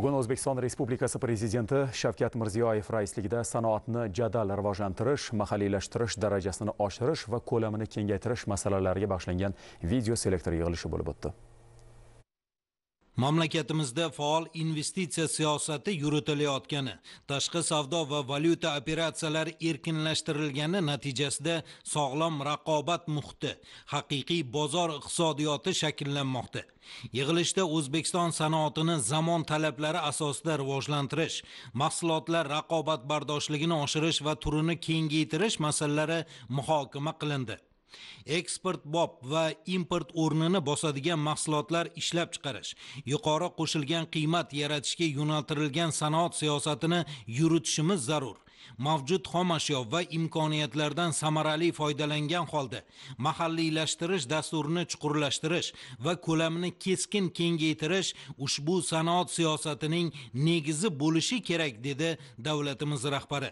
bugun o'zbekiston respublikasi prezidenti shavkat mirziyoyev raisligida sanoatni jadal rivojlantirish mahalliylashtirish darajasini oshirish va ko'lamini kengaytirish masalalariga bag'ishlangan video selektor yig'ilishi bo'lib o'tdi mamlakatimizda faol investitsiya siyosati yuritilayotgani tashqi savdo va valyuta operatsiyalari erkinlashtirilgani natijasida sog'lom raqobat muhiti haqiqiy bozor iqtisodiyoti shakllanmoqda yig'ilishda o'zbekiston sanoatini zamon talablari asosida rivojlantirish mahsulotlar raqobatbardoshligini oshirish va turini kengaytirish masalalari muhokama qilindi eksport bob va import o'rnini bosadigan mahsulotlar ishlab chiqarish yuqori qo'shilgan qiymat yaratishga yo'naltirilgan sanoat siyosatini yuritishimiz zarur mavjud xomashyo va imkoniyatlardan samarali foydalangan holda mahalliylashtirish dasturini chuqurlashtirish va ko'lamini keskin kengaytirish ushbu sanoat siyosatining negizi bo'lishi kerak dedi davlatimiz rahbari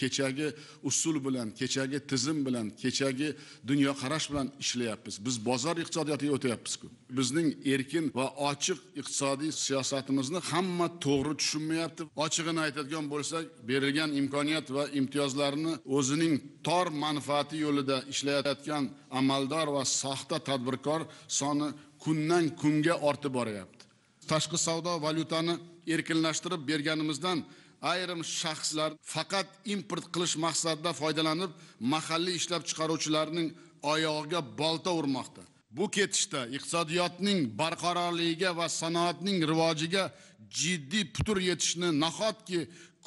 kechagi usul bilan kechagi tizim bilan kechagi dunyoqarash bilan ishlayapmiz biz bozor iqtisodiyotiga o'tyapmizku bizning erkin va ochiq iqtisodiy siyosatimizni hamma to'g'ri tushunmayapti ochig'ini aytadigan bo'lsak berilgan imkoniyat va imtiyozlarni o'zining tor manfaati yo'lida ishlayotgan amaldor va soxta tadbirkor soni kundan kunga ortib boryapti tashqi savdo valyutani erkinlashtirib berganimizdan ayrim shaxslar faqat import qilish maqsadida foydalanib mahalliy ishlab chiqaruvchilarning oyog'iga bolta urmoqda bu ketishda iqtisodiyotning barqarorligiga va sanoatning rivojiga jiddiy putur yetishni nahotki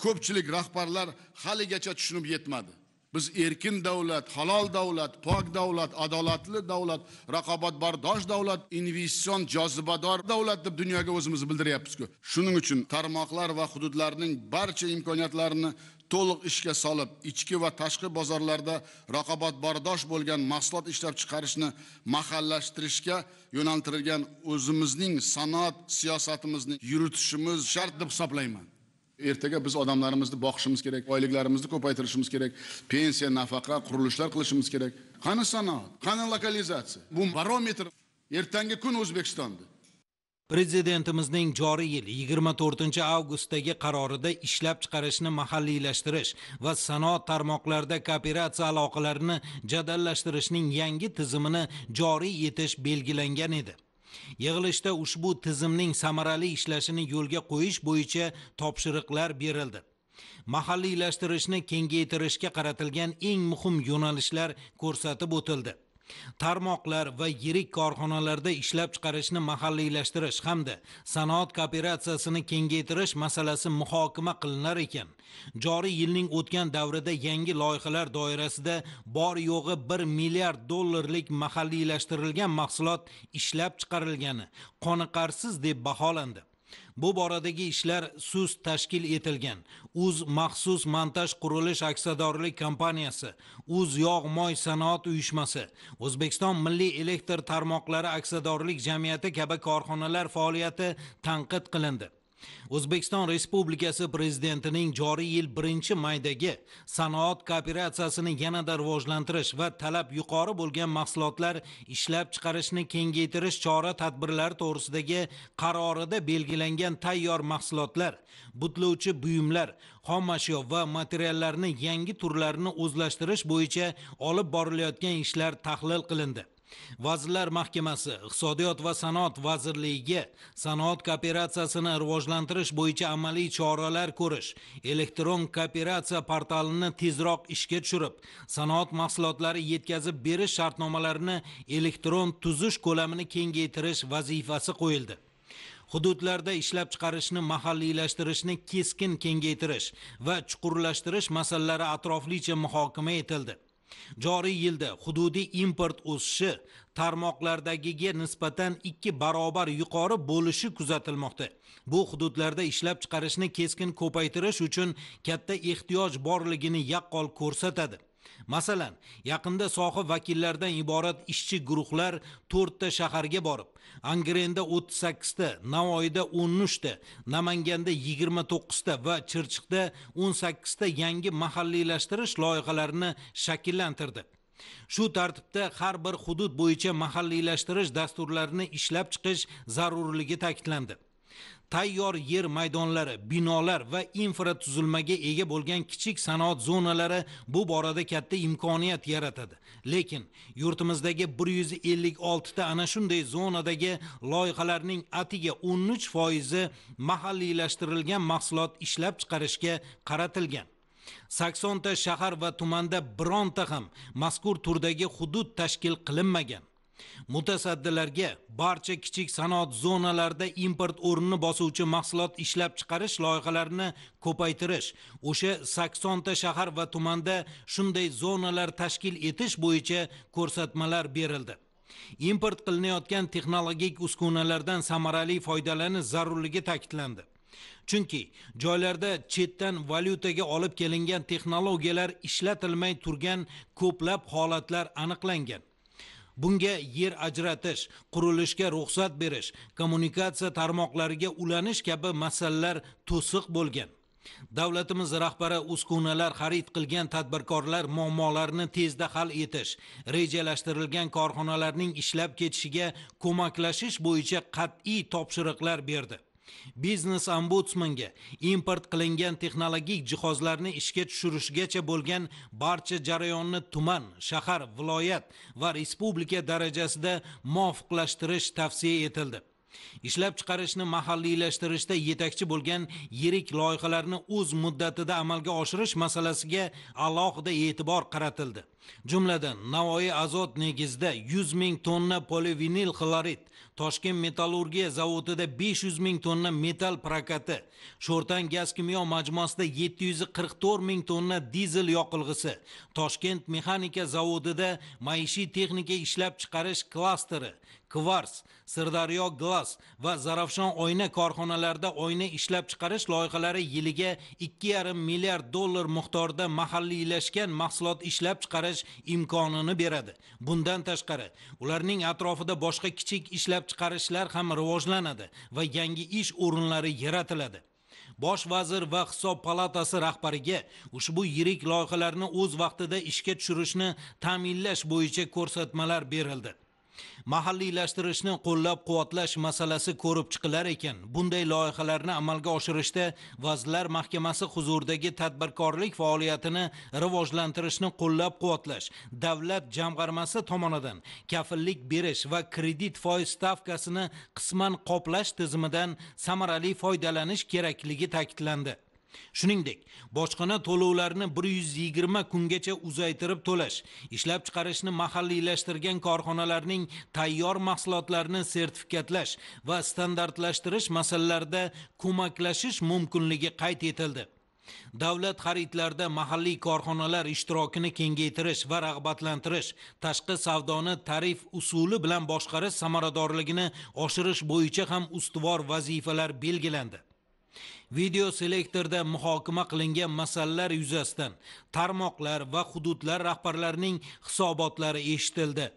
ko'pchilik rahbarlar haligacha tushunib yetmadi biz erkin davlat halol davlat pok davlat adolatli davlat raqobatbardosh davlat investitsion jozibador davlat deb dunyoga o'zimizni bildiryapmizku shuning uchun tarmoqlar va hududlarning barcha imkoniyatlarini to'liq ishga solib ichki va tashqi bozorlarda raqobatbardosh bo'lgan mahsulot ishlab chiqarishni mahallashtirishga yo'naltirilgan o'zimizning sanoat siyosatimizni yuritishimiz shart deb hisoblayman ertaga biz odamlarimizni boqishimiz kerak oyliklarimizni ko'paytirishimiz kerak pensiya nafaqa qurilishlar qilishimiz kerak qani sanoat qani lokalizatsiya bu barometr ertangi kun o'zbekistonni prezidentimizning joriy yil 24 avgustdagi qarorida ishlab chiqarishni mahalliylashtirish va sanoat tarmoqlarida kooperatsiya aloqalarini jadallashtirishning yangi tizimini joriy etish belgilangan edi yig'ilishda ushbu tizimning samarali ishlashini yo'lga qo'yish bo'yicha topshiriqlar berildi mahalliylashtirishni kengaytirishga qaratilgan eng muhim yo'nalishlar ko'rsatib o'tildi tarmoqlar va yirik korxonalarda ishlab chiqarishni mahalliylashtirish hamda sanoat kooperatsiyasini kengaytirish masalasi muhokama qilinar ekan joriy yilning o'tgan davrida yangi loyihalar doirasida bor yo'g'i 1 milliard dollarlik mahalliylashtirilgan mahsulot ishlab chiqarilgani qoniqarsiz deb baholandi bu boradagi ishlar sust tashkil etilgan uz maxsus montaj qurilish aksiyadorlik kompaniyasi uz yog' moy sanoat uyushmasi o'zbekiston milliy elektr tarmoqlari aksiyadorlik jamiyati kabi korxonalar faoliyati tanqid qilindi o'zbekiston respublikasi prezidentining joriy yil birinchi maydagi sanoat kooperatsiyasini yanada rivojlantirish va talab yuqori bo'lgan mahsulotlar ishlab chiqarishni kengaytirish chora tadbirlari to'g'risidagi qarorida belgilangan tayyor mahsulotlar butlovchi buyumlar xomashyo va materiallarni yangi turlarini o'zlashtirish bo'yicha olib borilayotgan ishlar tahlil qilindi vazirlar mahkamasi iqtisodiyot va sanoat vazirligiga sanoat kooperatsiyasini rivojlantirish bo'yicha amaliy choralar ko'rish elektron kooperatsiya portalini tezroq ishga tushirib sanoat mahsulotlari yetkazib berish shartnomalarini elektron tuzish ko'lamini kengaytirish vazifasi qo'yildi hududlarda ishlab chiqarishni mahalliylashtirishni keskin kengaytirish va chuqurlashtirish masalalari atroflicha muhokama etildi joriy yilda hududiy import o'sishi tarmoqlardagiga nisbatan ikki barobar yuqori bo'lishi kuzatilmoqda bu hududlarda ishlab chiqarishni keskin ko'paytirish uchun katta ehtiyoj borligini yaqqol ko'rsatadi masalan yaqinda soha vakillardan iborat ishchi guruhlar 4 ta shaharga borib angrenda 38 ta, navoiyda 13 ta, namanganda 29 ta va chirchiqda 18 ta yangi mahalliylashtirish loyihalarini shakllantirdi shu tartibda har bir hudud bo'yicha mahalliylashtirish dasturlarini ishlab chiqish zarurligi ta'kidlandi tayyor yer maydonlari binolar va infratuzilmaga ega bo'lgan kichik sanoat zonalari bu borada katta imkoniyat yaratadi lekin yurtimizdagi bir yuz ellik oltita ana shunday zonadagi loyihalarning atiga o'n uch foizi mahalliylashtirilgan mahsulot ishlab chiqarishga qaratilgan saksonta shahar va tumanda bironta ham mazkur turdagi hudud tashkil qilinmagan mutasaddilarga barcha kichik sanoat zonalarida import o'rnini bosuvchi mahsulot ishlab chiqarish loyihalarini ko'paytirish o'sha saksonta shahar va tumanda shunday zonalar tashkil etish bo'yicha ko'rsatmalar berildi import qilinayotgan texnologik uskunalardan samarali foydalanish zarurligi ta'kidlandi chunki joylarda chetdan valyutaga olib kelingan texnologiyalar ishlatilmay turgan ko'plab holatlar aniqlangan bunga yer ajratish qurilishga ruxsat berish kommunikatsiya tarmoqlariga ulanish kabi masalalar to'siq bo'lgan davlatimiz rahbari uskunalar xarid qilgan tadbirkorlar muammolarini tezda hal etish rejalashtirilgan korxonalarning ishlab ketishiga ko'maklashish bo'yicha qat'iy topshiriqlar berdi biznes ombudsmanga import qilingan texnologik jihozlarni ishga tushirishgacha bo'lgan barcha jarayonni tuman shahar viloyat va respublika darajasida muvofiqlashtirish tavsiya etildi ishlab chiqarishni mahalliylashtirishda yetakchi bo'lgan yirik loyihalarni o'z muddatida amalga oshirish masalasiga alohida e'tibor qaratildi jumladan navoiy azot negizida yuz ming tonna polivinil xlorid toshkent metallurgiya zavodida besh yuz ming tonna metal prokati sho'rtan gaz kimyo majmuasida yetti yuz qirq to'rt ming tonna dizel yoqilg'isi toshkent mexanika zavodida maishiy texnika ishlab chiqarish klasteri kvars sirdaryo glas va zarafshon oyna korxonalarida oyna ishlab chiqarish loyihalari yiliga ikki yarim milliard dollar miqdorida mahalliylashgan mahsulot ishlab chiqarish imkonini beradi bundan tashqari ularning atrofida boshqa kichik ishlab chiqarishlar ham rivojlanadi va yangi ish o'rinlari yaratiladi bosh vazir va hisob palatasi rahbariga ushbu yirik loyihalarni o'z vaqtida ishga tushirishni ta'minlash bo'yicha ko'rsatmalar berildi mahalliylashtirishni qo'llab quvvatlash masalasi ko'rib chiqilar ekan bunday loyihalarni amalga oshirishda vazirlar mahkamasi huzuridagi tadbirkorlik faoliyatini rivojlantirishni qo'llab quvvatlash davlat jamg'armasi tomonidan kafillik berish va kredit foiz stavkasini qisman qoplash tizimidan samarali foydalanish kerakligi ta'kidlandi shuningdek bojxona to'lovlarini 120 kungacha uzaytirib to'lash ishlab chiqarishni mahalliylashtirgan korxonalarning tayyor mahsulotlarini sertifikatlash va standartlashtirish masalalarida ko'maklashish mumkinligi qayd etildi davlat xaridlarida mahalliy korxonalar ishtirokini kengaytirish va rag'batlantirish tashqi savdoni tarif usuli bilan boshqarish samaradorligini oshirish bo'yicha ham ustuvor vazifalar belgilandi video selektorda muhokama qilingan masalalar yuzasidan tarmoqlar va hududlar rahbarlarining hisobotlari eshitildi